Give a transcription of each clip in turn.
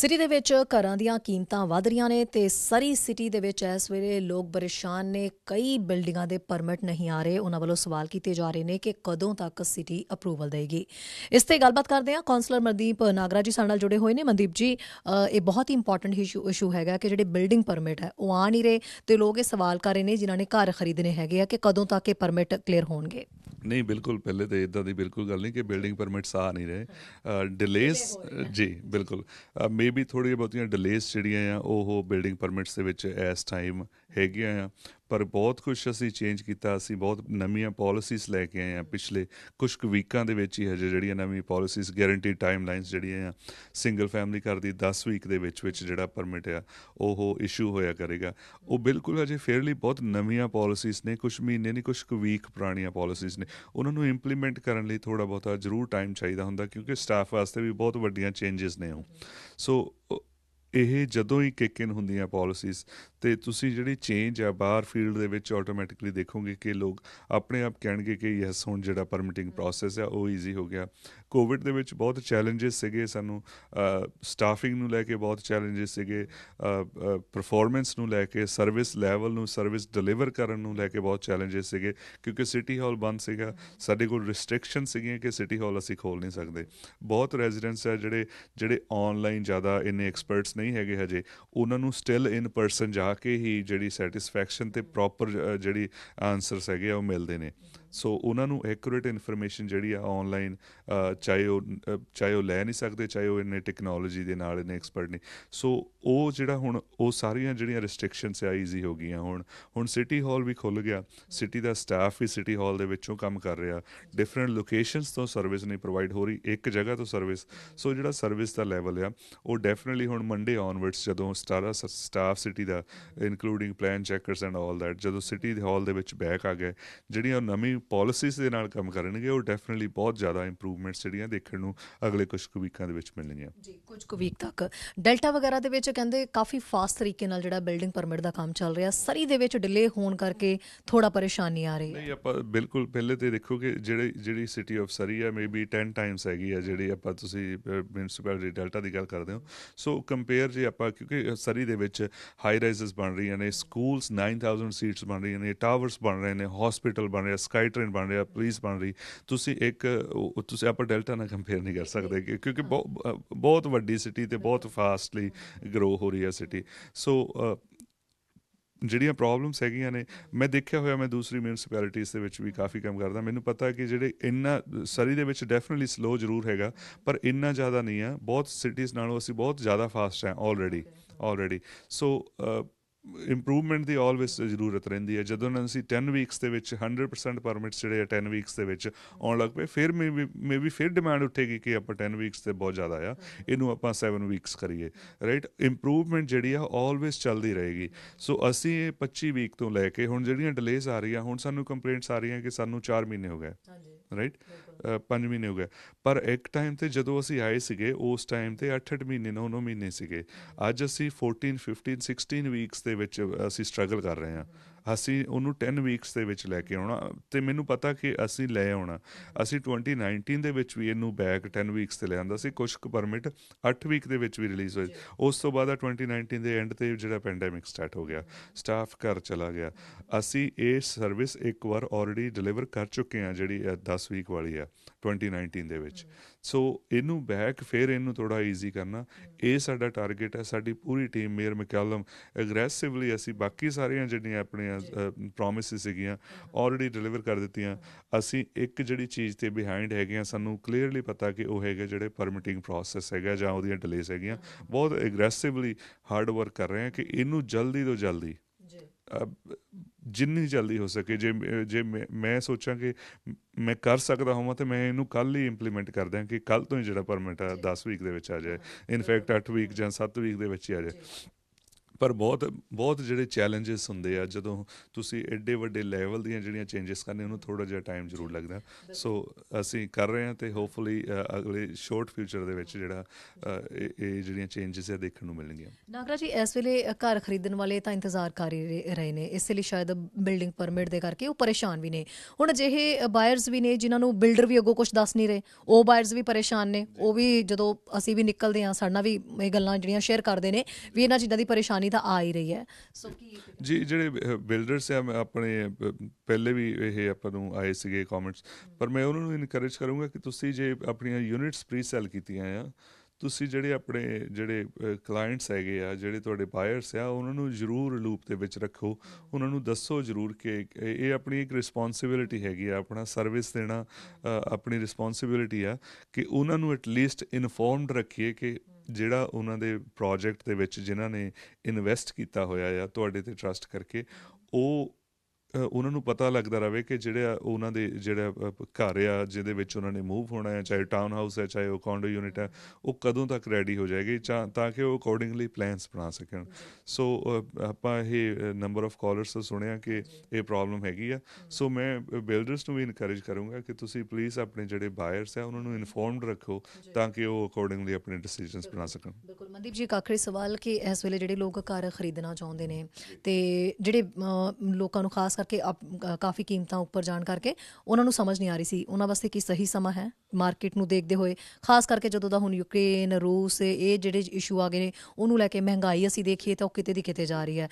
city ਦੇ ਵਿੱਚ ਘਰਾਂ ਦੀਆਂ ਕੀਮਤਾਂ ਵਧ ਰਹੀਆਂ ਨੇ ਤੇ ਸਰੀ ਸਿਟੀ ਦੇ ਵਿੱਚ ਇਸ ਵੇਲੇ ਲੋਕ ਪਰੇਸ਼ਾਨ ਨੇ ਕਈ ਬਿਲਡਿੰਗਾਂ ਦੇ ਪਰਮਿਟ ਨਹੀਂ ਆ ਰਹੇ ਉਹਨਾਂ ਵੱਲੋਂ ਸਵਾਲ ਕੀਤੇ ਜਾ ਰਹੇ ਨੇ ਕਿ ਕਦੋਂ ਤੱਕ ਸਿਟੀ ਅਪਰੂਵਲ ਦੇਗੀ ਇਸ ਤੇ ਗੱਲਬਾਤ ਕਰਦੇ ਹਾਂ ਕਾਉਂਸਲਰ ਮਰਦੀਪ ਨਾਗਰਾ ਜੀ ਸਾਡੇ ਨਾਲ ਜੁੜੇ ਹੋਏ ਨੇ ਮਨਦੀਪ ਜੀ ਇਹ ਬਹੁਤ ਹੀ ਇੰਪੋਰਟੈਂਟ ਇਸ਼ੂ ਹੈਗਾ ਕਿ ਜਿਹੜੇ ਬਿਲਡਿੰਗ ਪਰਮਿਟ ਹੈ ਉਹ ਆ ਨਹੀਂ ਰਹੇ ਤੇ ਲੋਕ ਇਹ ਸਵਾਲ ਕਰ ਰਹੇ ਨੇ ਜਿਨ੍ਹਾਂ ਨੇ ਘਰ ਖਰੀਦਨੇ ਹੈਗੇ ਆ ਕਿ ਕਦੋਂ ਤੱਕ ਇਹ ਪਰਮਿਟ ਕਲੀਅਰ ਹੋਣਗੇ ਨਹੀਂ ਬਿਲਕੁਲ ਪਹਿਲੇ ਤੇ ਇਦਾਂ ਦੀ ਬਿਲਕੁਲ ਗੱਲ ਨਹੀਂ ਕਿ ਬਿਲਡਿੰਗ ਪਰਮਿਟਸ ਆ ਨਹੀਂ ਰਹੇ ਡਿਲੇਸ ਜੀ ਬਿਲਕੁਲ ਮੇਬੀ ਥੋੜੀ ਬਹੁਤੀਆਂ ਡਿਲੇਸ ਜਿਹੜੀਆਂ ਆ ਉਹ ਬਿਲਡਿੰਗ ਪਰਮਿਟਸ ਦੇ ਵਿੱਚ ਇਸ ਟਾਈਮ ਹੈਗੀਆਂ ਆ ਪਰ ਬਹੁਤ ਕੁਝ ਅਸੀਂ ਚੇਂਜ ਕੀਤਾ ਅਸੀਂ ਬਹੁਤ ਨਵੀਆਂ ਪਾਲਿਸੀਜ਼ ਲੈ ਕੇ ਆਏ ਆ ਪਿਛਲੇ ਕੁਝ ਕੁ ਵੀਕਾਂ ਦੇ ਵਿੱਚ ਹੀ ਹਜੇ ਜਿਹੜੀਆਂ ਨਵੀਆਂ ਪਾਲਿਸੀਜ਼ ਗਾਰੰਟੀ ਟਾਈਮਲਾਈਨਸ ਜਿਹੜੀਆਂ ਆ ਸਿੰਗਲ ਫੈਮਿਲੀ ਘਰ ਦੀ 10 ਵੀਕ ਦੇ ਵਿੱਚ ਵਿੱਚ ਜਿਹੜਾ ਪਰਮਿਟ ਆ ਉਹ ਇਸ਼ੂ ਹੋਇਆ ਕਰੇਗਾ ਉਹ ਬਿਲਕੁਲ ਹਜੇ ਫੇਅਰਲੀ ਬਹੁਤ ਨਵੀਆਂ ਪਾਲਿਸੀਜ਼ ਨੇ ਕੁਝ ਮਹੀਨੇ ਨਹੀਂ ਕੁਝ ਕੁ ਵੀਕ ਪੁਰਾਣੀਆਂ ਪਾਲਿਸੀਜ਼ ਨੇ ਉਹਨਾਂ ਨੂੰ ਇੰਪਲੀਮੈਂਟ ਕਰਨ ਲਈ ਥੋੜਾ ਬਹੁਤਾ ਜ਼ਰੂਰ ਟਾਈਮ ਚਾਹੀਦਾ ਹੁੰਦਾ ਕਿਉਂਕਿ ਸਟਾਫ ਵਾਸਤੇ ਵੀ ਬਹੁਤ ਵੱਡੀਆਂ ਚੇਂਜਸ ਨੇ ਉਹ ਸੋ ਇਹ ਜਦੋਂ ਹੀ ਕਿਕ ਇਨ ਹੁੰਦੀਆਂ ਪਾਲਿਸੀਜ਼ ਤੇ ਤੁਸੀਂ ਜਿਹੜੀ ਚੇਂਜ ਆ ਬਾਹਰ ਫੀਲਡ ਦੇ ਵਿੱਚ ਆਟੋਮੈਟਿਕਲੀ ਦੇਖੋਗੇ ਕਿ ਲੋਕ ਆਪਣੇ ਆਪ ਕਹਿਣਗੇ ਕਿ ਯੈਸ ਹੁਣ ਜਿਹੜਾ ਪਰਮਿਟਿੰਗ ਪ੍ਰੋਸੈਸ ਆ ਉਹ ਈਜ਼ੀ ਹੋ ਗਿਆ ਕੋਵਿਡ ਦੇ ਵਿੱਚ ਬਹੁਤ ਚੈਲੰਜਸ ਸੀਗੇ ਸਾਨੂੰ ਸਟਾਫਿੰਗ ਨੂੰ ਲੈ ਕੇ ਬਹੁਤ ਚੈਲੰਜਸ ਸੀਗੇ ਪਰਫਾਰਮੈਂਸ ਨੂੰ ਲੈ ਕੇ ਸਰਵਿਸ ਲੈਵਲ ਨੂੰ ਸਰਵਿਸ ਡਿਲੀਵਰ ਕਰਨ ਨੂੰ ਲੈ ਕੇ ਬਹੁਤ ਚੈਲੰਜਸ ਸੀਗੇ ਕਿਉਂਕਿ ਸਿਟੀ ਹਾਲ ਬੰਦ ਸੀਗਾ ਸਾਡੇ ਕੋਲ ਰੈਸਟ੍ਰਿਕਸ਼ਨ ਸੀਗੀਆਂ ਕਿ ਸਿਟੀ ਹਾਲ ਅਸੀਂ ਖੋਲ ਨਹੀਂ ਸਕਦੇ ਬਹੁਤ ਰੈਜ਼ੀਡੈਂਟਸ ਆ ਜਿਹੜੇ ਜਿਹੜੇ ਆਨਲਾਈਨ ਜ਼ਿਆਦਾ ਇਨ ਐਕਸਪਰਟਸ ਨਹੀਂ ਹੈਗੇ ਹਜੇ ਉਹਨਾਂ ਨੂੰ ਸਟਿਲ ਇਨ ਪਰਸਨ ਜਾ ਕੇ ਹੀ ਜਿਹੜੀ ਸੈਟੀਸਫੈਕਸ਼ਨ ਤੇ ਪ੍ਰੋਪਰ ਜਿਹੜੀ ਆਨਸਰਸ ਹੈਗੇ ਆ ਉਹ ਮਿਲਦੇ ਨੇ ਸੋ ਉਹਨਾਂ ਨੂੰ ਐਕੂਰੇਟ ਇਨਫੋਰਮੇਸ਼ਨ ਜਿਹੜੀ ਆ ਆਨਲਾਈਨ ਚਾਹੇ ਉਹ ਚਾਹੇ ਉਹ ਲੈ ਨਹੀਂ ਸਕਦੇ ਚਾਹੇ ਉਹ ਇਹਨੇ ਟੈਕਨੋਲੋਜੀ ਦੇ ਨਾਲ ਇਹਨੇ ਐਕਸਪਰਟ ਨਹੀਂ ਸੋ ਉਹ ਜਿਹੜਾ ਹੁਣ ਉਹ ਸਾਰੀਆਂ ਜਿਹੜੀਆਂ ਰੈਸਟ੍ਰਿਕਸ਼ਨਸ ਆ ਈਜ਼ੀ ਹੋ ਗਈਆਂ ਹੁਣ ਹੁਣ ਸਿਟੀ ਹਾਲ ਵੀ ਖੁੱਲ ਗਿਆ ਸਿਟੀ ਦਾ ਸਟਾਫ ਵੀ ਸਿਟੀ ਹਾਲ ਦੇ ਵਿੱਚੋਂ ਕੰਮ ਕਰ ਰਿਹਾ ਡਿਫਰੈਂਟ ਲੋਕੇਸ਼ਨਸ ਤੋਂ ਸਰਵਿਸ ਨਹੀਂ ਪ੍ਰੋਵਾਈਡ ਹੋ ਰਹੀ ਇੱਕ ਜਗ੍ਹਾ ਤੋਂ ਸਰਵਿਸ ਸੋ ਜਿਹੜਾ ਸਰਵਿਸ ਦਾ ਲੈਵਲ ਆ ਉਹ ਡੈਫੀਨਿਟਲੀ ਹੁਣ ਮੰਡੇ ਆਨਵਰਡਸ ਜਦੋਂ ਸਟਾਰਾ ਸਟਾਫ ਸਿਟੀ ਦਾ including plan checkers and all that ਜਦੋਂ ਸਿਟੀ ਹਾਲ ਦੇ ਵਿੱਚ ਬੈਕ ਆ ਗਏ ਜਿਹੜੀਆਂ ਨਵੀਂ ਪਾਲਿਸੀਜ਼ ਦੇ ਨਾਲ ਕੰਮ ਕਰਨਗੇ ਉਹ ਡੈਫੀਨਿਟਲੀ ਬਹੁਤ ਜ਼ਿਆਦਾ ਇੰਪਰੂਵਮੈਂਟਸ ਜਿਹੜੀਆਂ ਦੇਖਣ ਨੂੰ ਅਗਲੇ ਕੁਝ ਕੁ ਵੀਕਾਂ ਦੇ ਵਿੱਚ ਮਿਲਣਗੀਆਂ ਜੀ ਕੁਝ ਕੁ ਵੀਕ ਤੱਕ ਡੈਲਟਾ ਵਗੈਰਾ ਦੇ ਵਿੱਚ ਕਹਿੰਦੇ ਕਾਫੀ ਫਾਸਟ ਤਰੀਕੇ ਨਾਲ ਜਿਹੜਾ ਬਿਲਡਿੰਗ ਪਰਮਿਟ ਦਾ ਕੰਮ ਚੱਲ ਰਿਹਾ ਸਰੀ ਦੇ ਵਿੱਚ ਡਿਲੇ ਹੋਣ ਕਰਕੇ ਥੋੜਾ ਪਰੇਸ਼ਾਨੀ ਆ ਰਹੀ ਹੈ ਨਹੀਂ ਆਪਾਂ ਬਿਲਕੁਲ ਪਹਿਲੇ ਤੇ ਦੇਖੋ ਕਿ ਜਿਹੜੇ ਜਿਹੜੀ ਸਿਟੀ ਆਫ ਸਰੀ ਹੈ ਮੇਬੀ 10 ਟਾਈਮਸ ਹੈਗੀ ਹੈ ਜਿਹੜੀ ਆਪਾਂ ਤੁਸੀਂ ਮਿਊਨਿਸਪੈਲਿਟੀ ਡੈਲਟਾ ਦੀ ਗੱਲ ਕਰਦੇ ਹੋ ਸੋ ਕੰਪੇਅਰ ਜੇ ਆਪਾਂ ਕਿਉਂਕਿ ਸਰੀ ਦੇ ਵਿੱਚ ਹਾਈ ਰਾਈਜ਼ਸ ਬਣ ਰਹੀਆਂ ਨੇ ਸਕੂਲਸ 9000 ਸੀਟਸ ਬਣ ਰਹੀਆਂ ਨੇ ਟਾਵਰਸ ਬਣ ਰਹੇ ਨੇ ਹਸਪੀਟਲ ਬਣ ਰਿਹਾ ਸਕਾਈ ਸਕਾਈ ਟ੍ਰੇਨ ਬਣ ਰਿਹਾ ਪਲੀਜ਼ ਬਣ ਰਹੀ ਤੁਸੀਂ ਇੱਕ ਤੁਸੀਂ ਆਪਾਂ ਡੈਲਟਾ ਨਾਲ ਕੰਪੇਅਰ ਨਹੀਂ ਕਰ ਸਕਦੇ ਕਿਉਂਕਿ ਬਹੁਤ ਵੱਡੀ ਸਿਟੀ ਤੇ ਬਹੁਤ ਫਾਸਟਲੀ ਗਰੋ ਹੋ ਰਹੀ ਹੈ ਸਿਟੀ ਸੋ ਜਿਹੜੀਆਂ ਪ੍ਰੋਬਲਮਸ ਹੈਗੀਆਂ ਨੇ ਮੈਂ ਦੇਖਿਆ ਹੋਇਆ ਮੈਂ ਦੂਸਰੀ ਮਿਊਨਿਸਪੈਲਿਟੀਜ਼ ਦੇ ਵਿੱਚ ਵੀ ਕਾਫੀ ਕੰਮ ਕਰਦਾ ਮੈਨੂੰ ਪਤਾ ਹੈ ਕਿ ਜਿਹੜੇ ਇੰਨਾ ਸਰੀ ਦੇ ਵਿੱਚ ਡੈਫੀਨਿਟਲੀ ਸਲੋ ਜ਼ਰੂਰ ਹੈਗਾ ਪਰ ਇੰਨਾ ਜ਼ਿਆਦਾ ਨਹੀਂ ਆ ਬਹੁਤ ਸਿਟੀਜ਼ ਨਾਲੋਂ ਅਸੀਂ ਬਹੁਤ ਜ਼ਿਆਦਾ ਫਾਸਟ ਹੈ ਆਲਰੇਡੀ ਆਲਰੇਡੀ ਸੋ ਇੰਪਰੂਵਮੈਂਟ ਦੀ ਆਲਵੇਸ ਜ਼ਰੂਰਤ ਰਹਿੰਦੀ ਹੈ ਜਦੋਂ ਅਸੀਂ 10 ਵੀਕਸ ਦੇ ਵਿੱਚ 100% ਪਰਮਿਟਸ ਜਿਹੜੇ ਆ 10 ਵੀਕਸ ਦੇ ਵਿੱਚ ਆਉਣ ਲੱਗ ਪਏ ਫਿਰ ਮੇ ਵੀ ਫਿਰ ਡਿਮਾਂਡ ਉੱਠੇਗੀ ਕਿ ਆਪਾਂ 10 ਵੀਕਸ ਤੇ ਬਹੁਤ ਜ਼ਿਆਦਾ ਆ ਇਹਨੂੰ ਆਪਾਂ 7 ਵੀਕਸ ਕਰੀਏ ਰਾਈਟ ਇੰਪਰੂਵਮੈਂਟ ਜਿਹੜੀ ਆ ਆਲਵੇਸ ਚੱਲਦੀ ਰਹੇਗੀ ਸੋ ਅਸੀਂ ਇਹ 25 ਵੀਕ ਤੋਂ ਲੈ ਕੇ ਹੁਣ ਜਿਹੜੀਆਂ ਡਿਲੇਸ ਆ ਰਹੀਆਂ ਹੁਣ ਸਾਨੂੰ ਕੰਪਲੇਂਟਸ ਆ ਰਹੀਆਂ ਕਿ ਸਾਨੂੰ 4 ਮਹੀਨੇ ਹੋ ਗਏ ਹਾਂਜੀ ਰਾਈਟ 5 ਮਹੀਨੇ ਹੋ ਗਏ ਪਰ ਇੱਕ ਟਾਈਮ ਤੇ ਜਦੋਂ ਅਸੀਂ ਆਏ ਸੀਗੇ ਉਸ ਟਾਈਮ ਤੇ 8-8 ਮਹੀਨੇ 9-9 ਮਹੀਨੇ ਸੀਗੇ ਅੱਜ ਅਸੀਂ 14 15 16 ਵੀਕਸ ਦੇ ਵਿੱਚ ਅਸੀਂ ਸਟਰਗਲ ਕਰ ਰਹੇ ਹਾਂ ਅਸੀਂ ਉਹਨੂੰ 10 ਵੀਕਸ ਦੇ ਵਿੱਚ ਲੈ ਕੇ ਆਉਣਾ ਤੇ ਮੈਨੂੰ ਪਤਾ ਕਿ ਅਸੀਂ ਲੈ ਆਉਣਾ ਅਸੀਂ 2019 ਦੇ ਵਿੱਚ ਵੀ ਇਹਨੂੰ ਬੈਕ 10 ਵੀਕਸ ਤੇ ਲਿਆਂਦਾ ਸੀ ਕੁਝ ਕੁ ਪਰਮਿਟ 8 ਵੀਕ ਦੇ ਵਿੱਚ ਵੀ ਰਿਲੀਜ਼ ਹੋਏ ਉਸ ਤੋਂ ਬਾਅਦ 2019 ਦੇ ਐਂਡ ਤੇ ਜਿਹੜਾ ਪੈਂਡੈਮਿਕ ਸਟਾਰਟ ਹੋ ਗਿਆ ਸਟਾਫ ਘਰ ਚਲਾ ਗਿਆ ਅਸੀਂ ਇਹ ਸਰਵਿਸ ਇੱਕ ਵਾਰ ਆਲਰੇਡੀ ਡਿਲੀਵਰ ਕਰ ਚੁੱਕੇ ਹਾਂ ਜਿਹੜੀ 10 ਵੀਕ ਵਾਲੀ ਆ 2019 ਦੇ ਵਿੱਚ ਸੋ ਇਹਨੂੰ ਬੈਕ ਫੇਰ ਇਹਨੂੰ ਥੋੜਾ ਈਜ਼ੀ ਕਰਨਾ ਇਹ ਸਾਡਾ ਟਾਰਗੇਟ ਹੈ ਸਾਡੀ ਪੂਰੀ ਟੀਮ ਮੇਅਰ ਮਕੈਲਮ ਐਗਰੈਸਿਵਲੀ ਅਸੀਂ ਬਾਕੀ ਸਾਰੀਆਂ ਜਿਹੜੀਆਂ ਆਪਣੀਆਂ ਸੀਗੀਆਂ ਪ੍ਰੋਮਿਸਸ ਸੀਗੀਆਂ ਆਲਰੇਡੀ ਡਿਲੀਵਰ ਕਰ ਦਿੱਤੀਆਂ ਅਸੀਂ ਇੱਕ ਜਿਹੜੀ ਚੀਜ਼ ਤੇ ਬਿਹਾਈਂਡ ਹੈਗੇ ਆ ਸਾਨੂੰ ਕਲੀਅਰਲੀ ਪਤਾ ਕਿ ਉਹ ਹੈਗੇ ਜਿਹੜੇ ਪਰਮਿਟਿੰਗ ਪ੍ਰੋਸੈਸ ਹੈਗਾ ਜਾਂ ਉਹਦੀਆਂ ਡਿਲੇਸ ਹੈਗੀਆਂ ਬਹੁਤ ਐਗਰੈਸਿਵਲੀ ਹਾਰਡ ਵਰਕ ਕਰ ਰਹੇ ਆ ਕਿ ਇਹਨੂੰ ਜਲਦੀ ਤੋਂ ਜਲਦੀ ਜਿੰਨੀ ਜਲਦੀ ਹੋ ਸਕੇ ਜੇ ਜੇ ਮੈਂ ਸੋਚਾਂ ਕਿ ਮੈਂ ਕਰ ਸਕਦਾ ਹਾਂ ਤਾਂ ਮੈਂ ਇਹਨੂੰ ਕੱਲ ਹੀ ਇੰਪਲੀਮੈਂਟ ਕਰ ਦਿਆਂ ਕਿ ਕੱਲ ਤੋਂ ਹੀ ਜਿਹੜਾ ਪਰਮਿਟ ਆ 10 ਵੀਕ ਦੇ ਵਿੱਚ ਆ ਜਾਏ ਇਨਫੈਕਟ 8 ਵੀਕ ਜਾਂ 7 ਵੀਕ ਦੇ ਵਿੱਚ ਹੀ ਆ ਜਾਏ ਪਰ ਬਹੁਤ ਬਹੁਤ ਜਿਹੜੇ ਚੈਲੰਜਸ ਹੁੰਦੇ ਆ ਜਦੋਂ ਤੁਸੀਂ ਐਡੇ ਵੱਡੇ ਲੈਵਲ ਦੀਆਂ ਜਿਹੜੀਆਂ ਚੇਂजेस ਕਰਨੇ ਉਹਨੂੰ ਥੋੜਾ ਜਿਹਾ ਟਾਈਮ ਜ਼ਰੂਰ ਲੱਗਦਾ ਸੋ ਅਸੀਂ ਕਰ ਰਹੇ ਹਾਂ ਤੇ ਹੋਪਫੁਲੀ ਅਗਲੇ ਸ਼ਾਰਟ ਫਿਊਚਰ ਦੇ ਵਿੱਚ ਜਿਹੜਾ ਇਹ ਜਿਹੜੀਆਂ ਚੇਂजेस ਆ ਦੇਖਣ ਨੂੰ ਮਿਲਣਗੀਆਂ ਨਾਗਰਾ ਜੀ ਇਸ ਵੇਲੇ ਘਰ ਖਰੀਦਣ ਵਾਲੇ ਤਾਂ ਇੰਤਜ਼ਾਰ ਕਰ ਰਹੇ ਨੇ ਇਸ ਲਈ ਸ਼ਾਇਦ ਬਿਲਡਿੰਗ ਪਰਮਿਟ ਦੇ ਕਰਕੇ ਉਹ ਪਰੇਸ਼ਾਨ ਵੀ ਨੇ ਹੁਣ ਅਜਿਹੇ ਬਾਇਰਸ ਵੀ ਨੇ ਜਿਨ੍ਹਾਂ ਨੂੰ ਬਿਲਡਰ ਵੀ ਅੱਗੋਂ ਕੁਝ ਦੱਸ ਨਹੀਂ ਰਹੇ ਉਹ ਬਾਇਰਸ ਵੀ ਪਰੇਸ਼ਾਨ ਨੇ ਉਹ ਵੀ ਜਦੋਂ ਅਸੀਂ ਵੀ ਨਿਕਲਦੇ ਆ ਸਾਡਾ ਵੀ ਇਹ ਗੱਲਾਂ ਜਿਹੜੀਆਂ ਸ਼ੇਅਰ ਕਰਦੇ ਨੇ ਵੀ ਇਹਨਾਂ ਚੀਜ਼ਾਂ ਦੀ ਪਰੇਸ਼ਾਨੀ ਕੰਪਨੀ ਤਾਂ ਆ ਹੀ ਰਹੀ ਹੈ ਸੋ ਕੀ ਜੀ ਜਿਹੜੇ ਬਿਲਡਰਸ ਆ ਆਪਣੇ ਪਹਿਲੇ ਵੀ ਇਹ ਆਪਾਂ ਨੂੰ ਆਏ ਸੀਗੇ ਕਮੈਂਟਸ ਪਰ ਮੈਂ ਉਹਨਾਂ ਨੂੰ ਇਨਕਰੇਜ ਕਰੂੰਗਾ ਕਿ ਤੁਸੀਂ ਜੇ ਆਪਣੀਆਂ ਯੂਨਿਟਸ ਪ੍ਰੀ ਸੈਲ ਕੀਤੀਆਂ ਆ ਤੁਸੀਂ ਜਿਹੜੇ ਆਪਣੇ ਜਿਹੜੇ ਕਲਾਇੰਟਸ ਹੈਗੇ ਆ ਜਿਹੜੇ ਤੁਹਾਡੇ ਬਾਇਰਸ ਆ ਉਹਨਾਂ ਨੂੰ ਜ਼ਰੂਰ ਲੂਪ ਦੇ ਵਿੱਚ ਰੱਖੋ ਉਹਨਾਂ ਨੂੰ ਦੱਸੋ ਜ਼ਰੂਰ ਕਿ ਇਹ ਆਪਣੀ ਇੱਕ ਰਿਸਪੌਂਸਿਬਿਲਟੀ ਹੈਗੀ ਆ ਆਪਣਾ ਸਰਵਿਸ ਦੇਣਾ ਆਪਣੀ ਰਿਸਪੌਂਸਿਬਿਲਟੀ ਆ ਕਿ ਉਹਨਾਂ ਨੂੰ ਐਟ ਲੀਸਟ ਇਨਫੋਰਮਡ ਰੱਖੀਏ ਕਿ ਜਿਹੜਾ ਉਹਨਾਂ ਦੇ ਪ੍ਰੋਜੈਕਟ ਦੇ ਵਿੱਚ ਜਿਨ੍ਹਾਂ ਨੇ ਇਨਵੈਸਟ ਕੀਤਾ ਹੋਇਆ ਆ ਤੁਹਾਡੇ ਤੇ ਟਰਸਟ ਕਰਕੇ ਉਹ ਉਹਨਾਂ ਨੂੰ ਪਤਾ ਲੱਗਦਾ ਰਹੇ ਕਿ ਜਿਹੜਾ ਉਹਨਾਂ ਦੇ ਜਿਹੜਾ ਘਰ ਆ ਜਿਹਦੇ ਵਿੱਚ ਉਹਨਾਂ ਨੇ ਮੂਵ ਹੋਣਾ ਹੈ ਚਾਹੇ ਟਾਊਨ ਹਾਊਸ ਹੈ ਚਾਹੇ ਉਹ ਕੌਂਡੋ ਯੂਨਿਟ ਹੈ ਉਹ ਕਦੋਂ ਤੱਕ ਰੈਡੀ ਹੋ ਜਾਏਗੀ ਤਾਂ ਕਿ ਉਹ ਅਕੋਰਡਿੰਗਲੀ ਪਲਾਨਸ ਬਣਾ ਸਕਣ ਸੋ ਆਪਾਂ ਇਹ ਨੰਬਰ ਆਫ ਕਾਲਰਸ ਤੋਂ ਸੁਣਿਆ ਕਿ ਇਹ ਪ੍ਰੋਬਲਮ ਹੈਗੀ ਆ ਸੋ ਮੈਂ ਬਿਲਡਰਸ ਨੂੰ ਵੀ ਇਨਕਰੇਜ ਕਰੂੰਗਾ ਕਿ ਤੁਸੀਂ ਪਲੀਜ਼ ਆਪਣੇ ਜਿਹੜੇ ਬਾਇਰਸ ਹੈ ਉਹਨਾਂ ਨੂੰ ਇਨਫੋਰਮਡ ਰੱਖੋ ਤਾਂ ਕਿ ਉਹ ਅਕੋਰਡਿੰਗਲੀ ਆਪਣੇ ਡਿਸੀਜਨਸ ਬਣਾ ਸਕਣ ਬਿਲਕੁਲ ਮਨਦੀਪ ਜੀ ਆਖਰੀ ਸਵਾਲ ਕਿ ਇਸ ਵੇਲੇ ਜਿਹੜੇ ਲੋਕ ਘਰ ਖਰੀਦਣਾ ਚਾਹੁੰਦੇ ਨੇ ਤੇ ਜਿਹੜੇ ਲੋਕਾਂ ਨੂੰ ਖਾਸ ਕਰਕੇ ਕਾਫੀ ਕੀਮਤਾਂ ਉੱਪਰ ਜਾਣ ਕਰਕੇ ਉਹਨਾਂ ਨੂੰ ਸਮਝ ਨਹੀਂ ਆ ਰਹੀ ਸੀ ਉਹਨਾਂ ਵਾਸਤੇ ਕੀ ਸਹੀ ਸਮਾਂ ਹੈ ਮਾਰਕੀਟ ਨੂੰ ਦੇਖਦੇ ਹੋਏ ਖਾਸ ਕਰਕੇ ਜਦੋਂ ਦਾ ਹੁਣ ਯੂਕਰੇਨ ਰੂਸ ਇਹ ਜਿਹੜੇ ਇਸ਼ੂ ਆ ਗਏ ਨੇ ਉਹਨੂੰ ਲੈ ਕੇ ਮਹਿੰਗਾਈ ਅਸੀਂ ਦੇਖੀਏ ਤਾਂ ਉਹ ਕਿਤੇ ਦੀ ਕਿਤੇ ਜਾ ਰਹੀ ਹੈ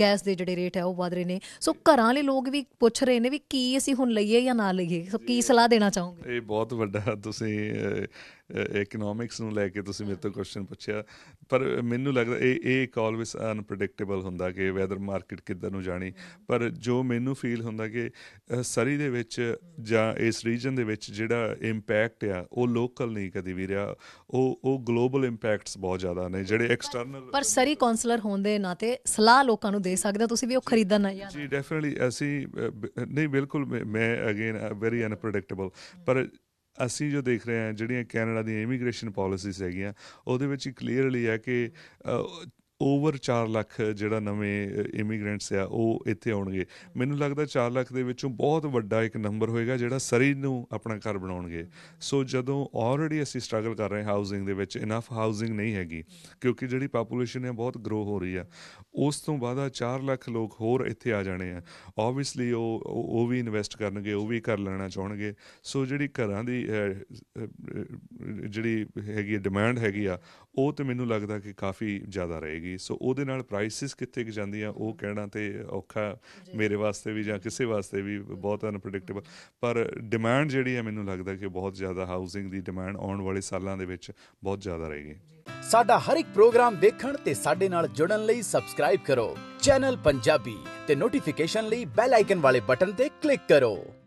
ਗੈਸ ਦੇ ਜਿਹੜੇ ਰੇਟ ਹੈ ਉਹ ਵਧ ਰਹੇ ਨੇ ਸੋ ਘਰਾਂ ਵਾਲੇ ਲੋਕ ਵੀ ਪੁੱਛ ਰਹੇ ਨੇ ਵੀ ਕੀ ਅਸੀਂ ਹੁਣ ਲਈਏ ਜਾਂ ਨਾ ਲਈਏ ਸੋ ਕੀ ਸਲਾਹ ਦੇਣਾ ਚਾਹੋਗੇ ਇਹ ਬਹੁਤ ਵੱਡਾ ਤੁਸੀਂ ਇਕਨੋਮਿਕਸ ਨੂੰ ਲੈ ਕੇ ਤੁਸੀਂ ਮੇਰੇ ਤੋਂ ਕੁਐਸਚਨ ਪੁੱਛਿਆ ਪਰ ਮੈਨੂੰ ਲੱਗਦਾ ਇਹ ਇਹ ਕਾਲ ਆਲਵੇਸ ਅਨਪ੍ਰੈਡਿਕਟੇਬਲ ਹੁੰਦਾ ਕਿ ਵੈਦਰ ਮਾਰਕੀਟ ਕਿੱਧਰ ਨੂੰ ਜਾਣੀ ਪਰ ਜੋ ਮੈਨੂੰ ਫੀਲ ਹੁੰਦਾ ਕਿ ਸਰੀ ਦੇ ਵਿੱਚ ਜਾਂ ਇਸ ਰੀਜਨ ਦੇ ਵਿੱਚ ਜਿਹੜਾ ਇੰਪੈਕਟ ਆ ਉਹ ਲੋਕਲ ਨਹੀਂ ਕਦੀ ਵੀ ਰਿਹਾ ਉਹ ਉਹ ਗਲੋਬਲ ਇੰਪੈਕਟਸ ਬਹੁਤ ਜ਼ਿਆਦਾ ਨੇ ਜਿਹੜੇ ਐਕਸਟਰਨਲ ਪਰ ਸਰੀ ਕਾਉਂਸਲਰ ਹੋਣ ਦੇ ਨਾਤੇ ਸਲਾਹ ਲੋਕਾਂ ਨੂੰ ਦੇ ਸਕਦਾ ਤੁਸੀਂ ਵੀ ਉਹ ਖਰੀਦਣ ਨਾ ਯਾਰ ਜੀ ਡੈਫੀਨਿਟਲੀ ਅਸੀਂ ਨਹੀਂ ਬਿਲਕੁਲ ਮੈਂ ਅਗੇਨ ਵੈਰੀ ਅਨਪ੍ਰੈਡਿਕਟੇਬਲ ਪਰ ਅਸੀਂ ਜੋ ਦੇਖ ਰਹੇ ਹਾਂ ਜਿਹੜੀਆਂ ਕੈਨੇਡਾ ਦੀਆਂ ਇਮੀਗ੍ਰੇਸ਼ਨ ਪਾਲਿਸੀਜ਼ ਹੈਗੀਆਂ ਉਹਦੇ ਵਿੱਚ ਕਲੀਅਰਲੀ ਹੈ ਕਿ ਓਵਰ 4 ਲੱਖ ਜਿਹੜਾ ਨਵੇਂ ਇਮੀਗ੍ਰੈਂਟਸ ਆ ਉਹ ਇੱਥੇ ਆਉਣਗੇ ਮੈਨੂੰ ਲੱਗਦਾ 4 ਲੱਖ ਦੇ ਵਿੱਚੋਂ ਬਹੁਤ ਵੱਡਾ ਇੱਕ ਨੰਬਰ ਹੋਏਗਾ ਜਿਹੜਾ ਸਰੀ ਨੂੰ ਆਪਣਾ ਘਰ ਬਣਾਉਣਗੇ ਸੋ ਜਦੋਂ ਆਲਰੇਡੀ ਅਸੀਂ ਸਟਰਗਲ ਕਰ ਰਹੇ ਹਾਂ ਹਾਊਸਿੰਗ ਦੇ ਵਿੱਚ ਇਨਫ ਹਾਊਸਿੰਗ ਨਹੀਂ ਹੈਗੀ ਕਿਉਂਕਿ ਜਿਹੜੀ ਪੋਪੂਲੇਸ਼ਨ ਹੈ ਬਹੁਤ ਗਰੋ ਹੋ ਰਹੀ ਆ ਉਸ ਤੋਂ ਬਾਅਦ 4 ਲੱਖ ਲੋਕ ਹੋਰ ਇੱਥੇ ਆ ਜਾਣੇ ਆ ਆਬਵੀਅਸਲੀ ਉਹ ਉਹ ਵੀ ਇਨਵੈਸਟ ਕਰਨਗੇ ਉਹ ਵੀ ਕਰ ਲੈਣਾ ਚਾਹਣਗੇ ਸੋ ਜਿਹੜੀ ਘਰਾਂ ਦੀ ਜਿਹੜੀ ਹੈਗੀ ਡਿਮਾਂਡ ਹੈਗੀ ਆ ਉਹ ਤੇ ਮੈਨੂੰ ਲੱਗਦਾ ਕਿ ਕਾਫੀ ਜ਼ਿਆਦਾ ਰਹੇਗੀ ਹੋਏਗੀ ਸੋ ਉਹਦੇ ਨਾਲ ਪ੍ਰਾਈਸਿਸ ਕਿੱਥੇ ਕਿ ਜਾਂਦੀਆਂ ਉਹ ਕਹਿਣਾ ਤੇ ਔਖਾ ਮੇਰੇ ਵਾਸਤੇ ਵੀ ਜਾਂ ਕਿਸੇ ਵਾਸਤੇ ਵੀ ਬਹੁਤ ਅਨਪ੍ਰੈਡਿਕਟੇਬਲ ਪਰ ਡਿਮਾਂਡ ਜਿਹੜੀ ਹੈ ਮੈਨੂੰ ਲੱਗਦਾ ਕਿ ਬਹੁਤ ਜ਼ਿਆਦਾ ਹਾਊਸਿੰਗ ਦੀ ਡਿਮਾਂਡ ਆਉਣ ਵਾਲੇ ਸਾਲਾਂ ਦੇ ਵਿੱਚ ਬਹੁਤ ਜ਼ਿਆਦਾ ਰਹੇਗੀ ਸਾਡਾ ਹਰ ਇੱਕ ਪ੍ਰੋਗਰਾਮ ਦੇਖਣ ਤੇ ਸਾਡੇ ਨਾਲ ਜੁੜਨ ਲਈ ਸਬਸਕ੍ਰਾਈਬ ਕਰੋ ਚੈਨਲ ਪੰਜਾਬੀ ਤੇ ਨੋਟੀਫਿਕੇਸ਼ਨ ਲਈ ਬੈਲ ਆਈਕਨ ਵਾਲੇ ਬਟਨ ਤੇ ਕਲਿੱਕ ਕਰੋ